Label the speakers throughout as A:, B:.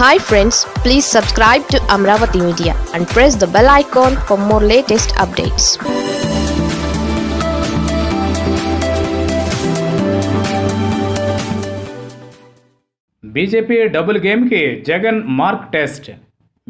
A: Hi friends, please subscribe to Amravati Media and press the bell icon for more latest updates. BJP double game के Jagan mark test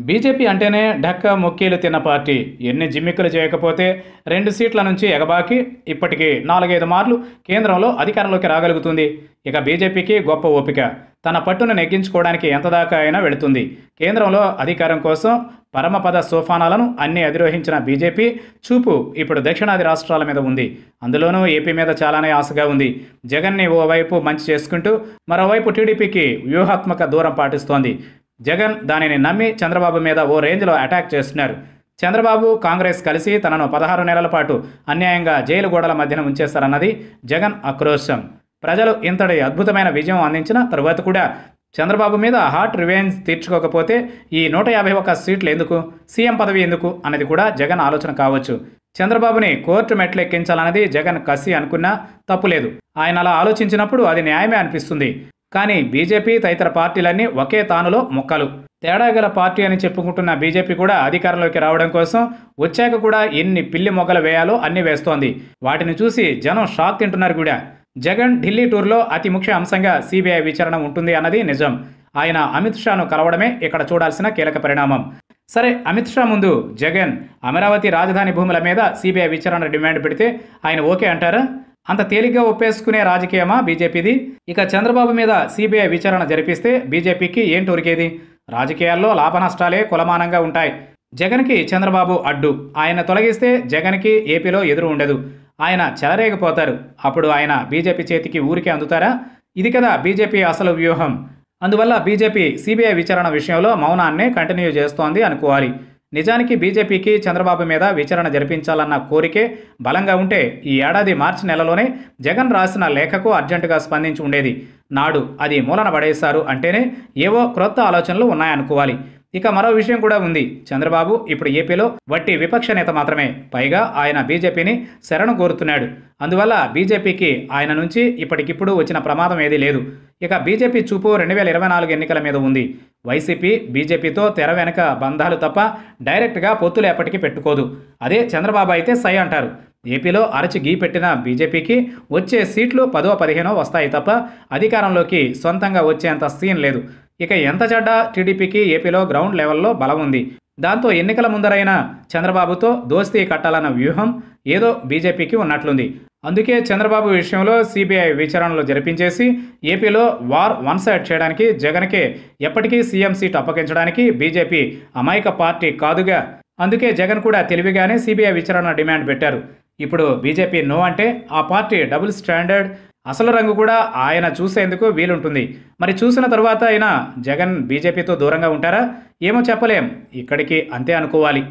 A: BJP అంటేనే ఢక్క మొక్కీలు తిన్న party ఎన్ని జిమ్మిక్కులు చేయకపోతే రెండు సీట్ల నుంచి ఎగబాకి ఇప్పటికీ నాలుగైదు మార్లు కేంద్రంలో అధికారంలోకి రాగలుగుతుంది ఇక బీజేపీకి గొప్ప ఓపిక తన పట్టును నెగ్గించుకోవడానికి ఎంతదాకా అయినా వెళుతుంది కేంద్రంలో అధికారం కోసం పరమపద సోఫానాలను అన్ని అధిరోహించిన బీజేపీ చూపు ఇప్పుడు దక్షిణాది రాష్ట్రాల మీద ఉంది అందులోనూ ఏపీ మీద చాలానే ఆశగా ఉంది జగన్ని ఓవైపు మంచి చేసుకుంటూ మరోవైపు టీడీపీకి వ్యూహాత్మక దూరం పాటిస్తోంది జగన్ దానిని నమ్మి చంద్రబాబు మీద ఓ రేంజ్లో అటాక్ చేస్తున్నారు చంద్రబాబు కాంగ్రెస్ కలిసి తనను పదహారు నెలల పాటు అన్యాయంగా జైలు గోడల మధ్యన ఉంచేస్తారన్నది జగన్ ఆక్రోశం ప్రజలు ఇంతటి అద్భుతమైన విజయం అందించిన తరువాత కూడా చంద్రబాబు మీద హాట్ రివెంజ్ తీర్చుకోకపోతే ఈ నూట యాభై ఒక్క సీట్లు ఎందుకు సీఎం పదవి ఎందుకు అన్నది కూడా జగన్ ఆలోచన కావచ్చు చంద్రబాబుని కోర్టు మెట్లెక్కించాలన్నది జగన్ కసి అనుకున్నా తప్పులేదు ఆయన అలా ఆలోచించినప్పుడు అది న్యాయమే అనిపిస్తుంది కానీ బీజేపీ తదితర పార్టీలన్నీ ఒకే తానులో మొక్కలు తేడా గల పార్టీ అని చెప్పుకుంటున్న బీజేపీ కూడా అధికారంలోకి రావడం కోసం వచ్చాక కూడా ఎన్ని పిల్లి మొగ్గలు వేయాలో అన్ని వేస్తోంది వాటిని చూసి జనం షాక్ తింటున్నారు కూడా జగన్ ఢిల్లీ టూర్లో అతి ముఖ్య అంశంగా సీబీఐ విచారణ ఉంటుంది అన్నది నిజం ఆయన అమిత్ షాను కలవడమే ఇక్కడ చూడాల్సిన కీలక పరిణామం సరే అమిత్ షా ముందు జగన్ అమరావతి రాజధాని భూముల మీద సీబీఐ విచారణ డిమాండ్ పెడితే ఆయన ఓకే అంటారా అంత తేలిగ్గా ఒప్పేసుకునే రాజకీయమా బీజేపీది ఇక చంద్రబాబు మీద సిబిఐ విచారణ జరిపిస్తే బీజేపీకి ఏంటి ఉరికేది రాజకీయాల్లో నష్టాలే కులమానంగా ఉంటాయి జగన్కి చంద్రబాబు అడ్డు ఆయన తొలగిస్తే జగన్కి ఏపీలో ఎదురు ఉండదు ఆయన చెలరేగిపోతారు అప్పుడు ఆయన బీజేపీ చేతికి ఊరికే అందుతారా ఇది కదా బీజేపీ అసలు వ్యూహం అందువల్ల బీజేపీ సిబిఐ విచారణ విషయంలో మౌనాన్నే కంటిన్యూ చేస్తోంది అనుకోవాలి నిజానికి బీజేపీకి చంద్రబాబు మీద విచారణ జరిపించాలన్న కోరికే బలంగా ఉంటే ఈ ఏడాది మార్చి నెలలోనే జగన్ రాసిన లేఖకు అర్జెంటుగా స్పందించి ఉండేది నాడు అది మూలన పడేశారు అంటేనే ఏవో క్రొత్త ఆలోచనలు ఉన్నాయనుకోవాలి ఇక మరో విషయం కూడా ఉంది చంద్రబాబు ఇప్పుడు ఏపీలో వట్టి విపక్ష నేత మాత్రమే పైగా ఆయన బీజేపీని శరణు కోరుతున్నాడు అందువల్ల బీజేపీకి ఆయన నుంచి ఇప్పటికిప్పుడు వచ్చిన ప్రమాదం ఏదీ లేదు ఇక బీజేపీ చూపు రెండు వేల ఇరవై నాలుగు ఎన్నికల మీద ఉంది వైసీపీ బీజేపీతో తెర వెనక బంధాలు తప్ప డైరెక్ట్గా పొత్తులు ఎప్పటికీ పెట్టుకోదు అదే చంద్రబాబు అయితే సై అంటారు ఏపీలో అరచి గీ పెట్టిన బీజేపీకి వచ్చే సీట్లు పదో పదిహేనో వస్తాయి తప్ప అధికారంలోకి సొంతంగా వచ్చేంత సీన్ లేదు ఇక ఎంత చెడ్డ టీడీపీకి ఏపీలో గ్రౌండ్ లెవెల్లో బలం ఉంది దాంతో ఎన్నికల ముందరైన చంద్రబాబుతో దోస్తీ కట్టాలన్న వ్యూహం ఏదో బీజేపీకి ఉన్నట్లుంది అందుకే చంద్రబాబు విషయంలో సిబిఐ విచారణలు జరిపించేసి ఏపీలో వార్ వన్ సైడ్ చేయడానికి జగన్కే ఎప్పటికీ సీఎం సీట్ అప్పగించడానికి బీజేపీ అమాయక పార్టీ కాదుగా అందుకే జగన్ కూడా తెలివిగానే సిబిఐ విచారణ డిమాండ్ పెట్టారు ఇప్పుడు బీజేపీ నో అంటే ఆ పార్టీ డబుల్ స్టాండర్డ్ అసలు రంగు కూడా ఆయన చూసేందుకు వీలుంటుంది మరి చూసిన తరువాత ఆయన జగన్ బీజేపీతో దూరంగా ఉంటారా ఏమో చెప్పలేం ఇక్కడికి అంతే అనుకోవాలి